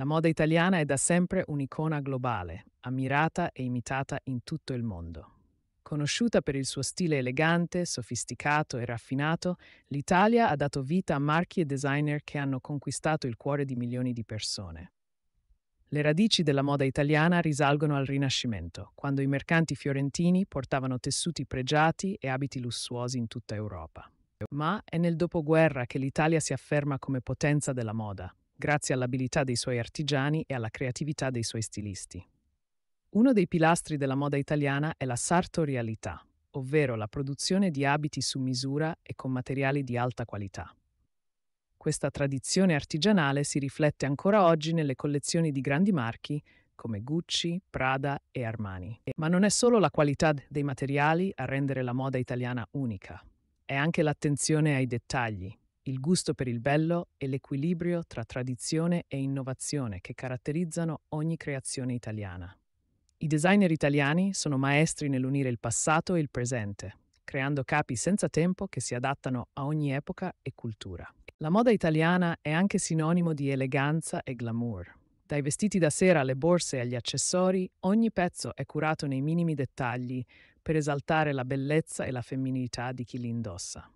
La moda italiana è da sempre un'icona globale, ammirata e imitata in tutto il mondo. Conosciuta per il suo stile elegante, sofisticato e raffinato, l'Italia ha dato vita a marchi e designer che hanno conquistato il cuore di milioni di persone. Le radici della moda italiana risalgono al Rinascimento, quando i mercanti fiorentini portavano tessuti pregiati e abiti lussuosi in tutta Europa. Ma è nel dopoguerra che l'Italia si afferma come potenza della moda, grazie all'abilità dei suoi artigiani e alla creatività dei suoi stilisti. Uno dei pilastri della moda italiana è la sartorialità, ovvero la produzione di abiti su misura e con materiali di alta qualità. Questa tradizione artigianale si riflette ancora oggi nelle collezioni di grandi marchi come Gucci, Prada e Armani. Ma non è solo la qualità dei materiali a rendere la moda italiana unica, è anche l'attenzione ai dettagli, il gusto per il bello e l'equilibrio tra tradizione e innovazione che caratterizzano ogni creazione italiana. I designer italiani sono maestri nell'unire il passato e il presente, creando capi senza tempo che si adattano a ogni epoca e cultura. La moda italiana è anche sinonimo di eleganza e glamour. Dai vestiti da sera alle borse e agli accessori, ogni pezzo è curato nei minimi dettagli per esaltare la bellezza e la femminilità di chi li indossa.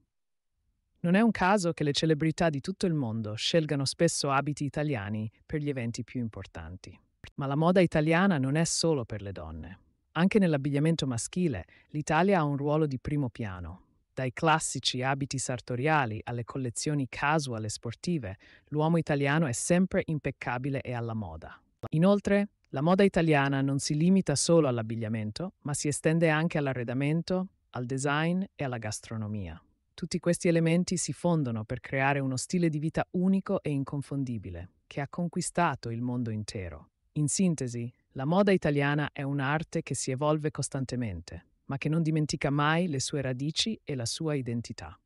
Non è un caso che le celebrità di tutto il mondo scelgano spesso abiti italiani per gli eventi più importanti. Ma la moda italiana non è solo per le donne. Anche nell'abbigliamento maschile l'Italia ha un ruolo di primo piano. Dai classici abiti sartoriali alle collezioni casual e sportive, l'uomo italiano è sempre impeccabile e alla moda. Inoltre, la moda italiana non si limita solo all'abbigliamento, ma si estende anche all'arredamento, al design e alla gastronomia. Tutti questi elementi si fondono per creare uno stile di vita unico e inconfondibile, che ha conquistato il mondo intero. In sintesi, la moda italiana è un'arte che si evolve costantemente, ma che non dimentica mai le sue radici e la sua identità.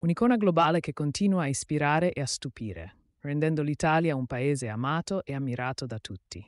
Un'icona globale che continua a ispirare e a stupire, rendendo l'Italia un paese amato e ammirato da tutti.